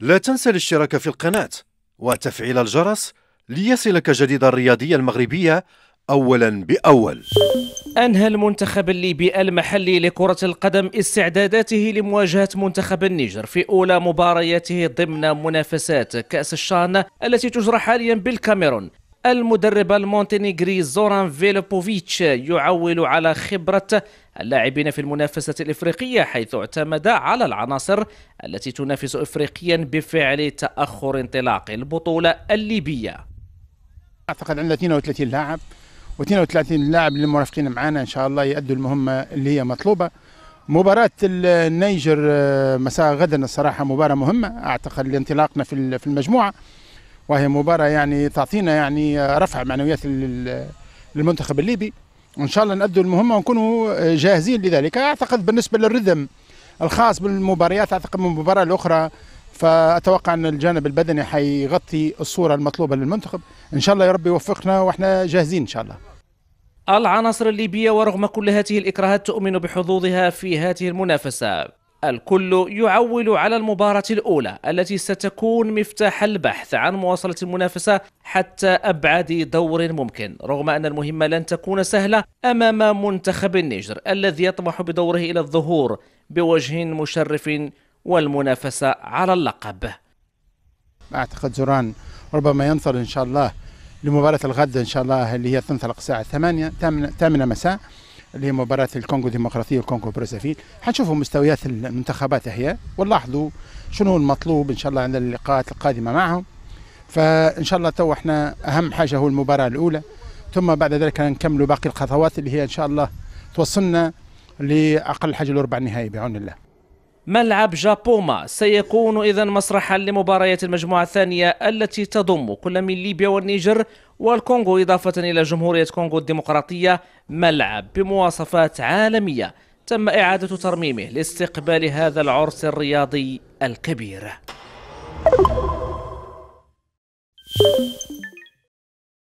لا تنسى الاشتراك في القناة وتفعيل الجرس ليصلك جديد الرياضية المغربية أولا بأول أنهى المنتخب الليبي المحلي لكرة القدم استعداداته لمواجهة منتخب النيجر في أولى مبارياته ضمن منافسات كأس الشان التي تجرى حاليا بالكاميرون المدرب المونتينيغري زوران فيلبوفيتش يعول على خبرة اللاعبين في المنافسة الإفريقية حيث اعتمد على العناصر التي تنافس إفريقيا بفعل تأخر انطلاق البطولة الليبية أعتقد عندنا 32 لاعب و32 لاعب اللي مرافقين معنا إن شاء الله يأدوا المهمة اللي هي مطلوبة مباراة النيجر آه، مساء غدا الصراحة مباراة مهمة أعتقد لانطلاقنا في المجموعة وهي مباراة يعني تعطينا يعني رفع معنويات للمنتخب الليبي وان شاء الله نأدوا المهمة ونكونوا جاهزين لذلك اعتقد بالنسبة للرذم الخاص بالمباريات اعتقد من المباراة الاخرى فاتوقع ان الجانب البدني حيغطي الصورة المطلوبة للمنتخب ان شاء الله يا رب يوفقنا واحنا جاهزين ان شاء الله العناصر الليبية ورغم كل هذه الإكراهات تؤمن بحظوظها في هذه المنافسة الكل يعول على المباراة الأولى التي ستكون مفتاح البحث عن مواصلة المنافسة حتى أبعد دور ممكن رغم أن المهمة لن تكون سهلة أمام منتخب النيجر الذي يطمح بدوره إلى الظهور بوجه مشرف والمنافسة على اللقب أعتقد زوران ربما ينظر إن شاء الله لمباراة الغد إن شاء الله اللي هي تنطلق الساعة 8 8 مساء اللي هي مباراه الكونغو الديمقراطية والكونغو برازافيل حنشوفوا مستويات المنتخبات هي ونلاحظوا شنو المطلوب إن شاء الله عند اللقاءات القادمة معهم فإن شاء الله تو احنا أهم حاجة هو المباراة الأولى ثم بعد ذلك نكملوا باقي الخطوات اللي هي إن شاء الله توصلنا لأقل حاجة لربع النهائي بعون الله ملعب جابوما سيكون إذا مسرحا لمباريات المجموعة الثانية التي تضم كل من ليبيا والنيجر والكونغو إضافة إلى جمهورية كونغو الديمقراطية ملعب بمواصفات عالمية تم إعادة ترميمه لاستقبال هذا العرس الرياضي الكبير